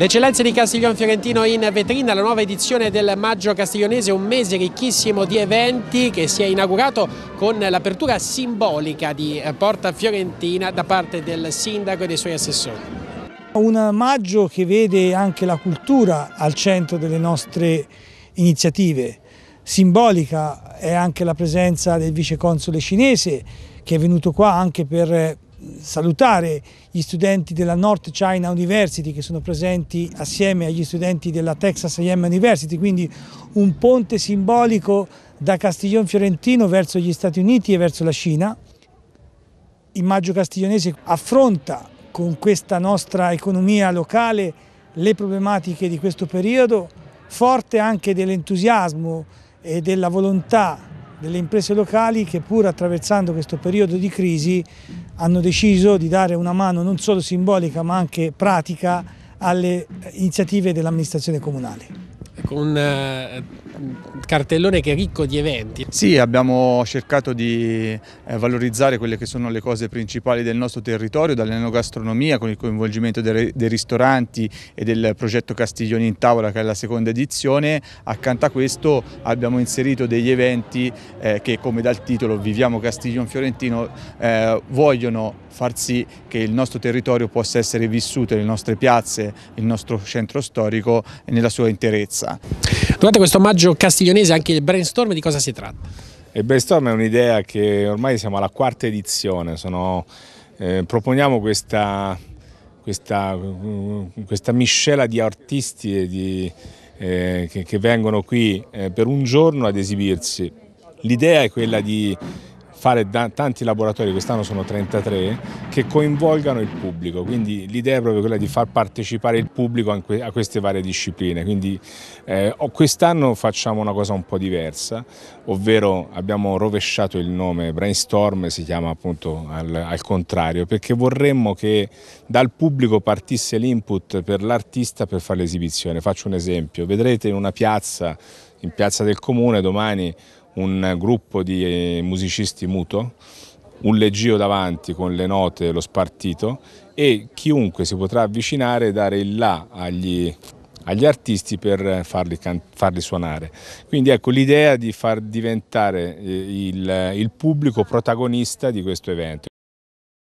Le eccellenze di Castiglione Fiorentino in vetrina, la nuova edizione del Maggio Castiglionese, un mese ricchissimo di eventi che si è inaugurato con l'apertura simbolica di eh, Porta Fiorentina da parte del sindaco e dei suoi assessori. Un maggio che vede anche la cultura al centro delle nostre iniziative. Simbolica è anche la presenza del viceconsole cinese che è venuto qua anche per salutare gli studenti della North China University che sono presenti assieme agli studenti della Texas AM University, quindi un ponte simbolico da Castiglione Fiorentino verso gli Stati Uniti e verso la Cina. Il Maggio Castiglionese affronta con questa nostra economia locale le problematiche di questo periodo, forte anche dell'entusiasmo e della volontà delle imprese locali che pur attraversando questo periodo di crisi hanno deciso di dare una mano non solo simbolica ma anche pratica alle iniziative dell'amministrazione comunale. Con eh, cartellone che è ricco di eventi. Sì, abbiamo cercato di eh, valorizzare quelle che sono le cose principali del nostro territorio, dall'enogastronomia con il coinvolgimento dei, ristoranti e del progetto Castiglioni in tavola che è la seconda edizione. Accanto a questo abbiamo inserito degli eventi eh, che come dal titolo Viviamo Castiglion Fiorentino eh, vogliono far sì che il nostro territorio possa essere vissuto, le nostre piazze, il nostro centro storico nella sua interezza. Durante questo omaggio castiglionese anche il brainstorm di cosa si tratta? Il brainstorm è un'idea che ormai siamo alla quarta edizione, sono, eh, proponiamo questa, questa, mm, questa, miscela di artisti di, eh, che, che, vengono qui eh, per un giorno ad esibirsi. L'idea è quella di fare tanti laboratori, quest'anno sono 33, che coinvolgano il pubblico, quindi l'idea è proprio quella di far partecipare il pubblico a queste varie discipline, quindi eh, quest'anno facciamo una cosa un po' diversa, ovvero abbiamo rovesciato il nome brainstorm, si chiama appunto al, al contrario, perché vorremmo che dal pubblico partisse l'input per l'artista per fare l'esibizione, faccio un esempio, vedrete in una piazza, in piazza del comune domani un gruppo di eh, musicisti muto, un leggio davanti con le note, lo spartito e chiunque si potrà avvicinare e dare il là agli, agli artisti per farli, farli, suonare. Quindi ecco l'idea di far diventare eh, il, il pubblico protagonista di questo evento.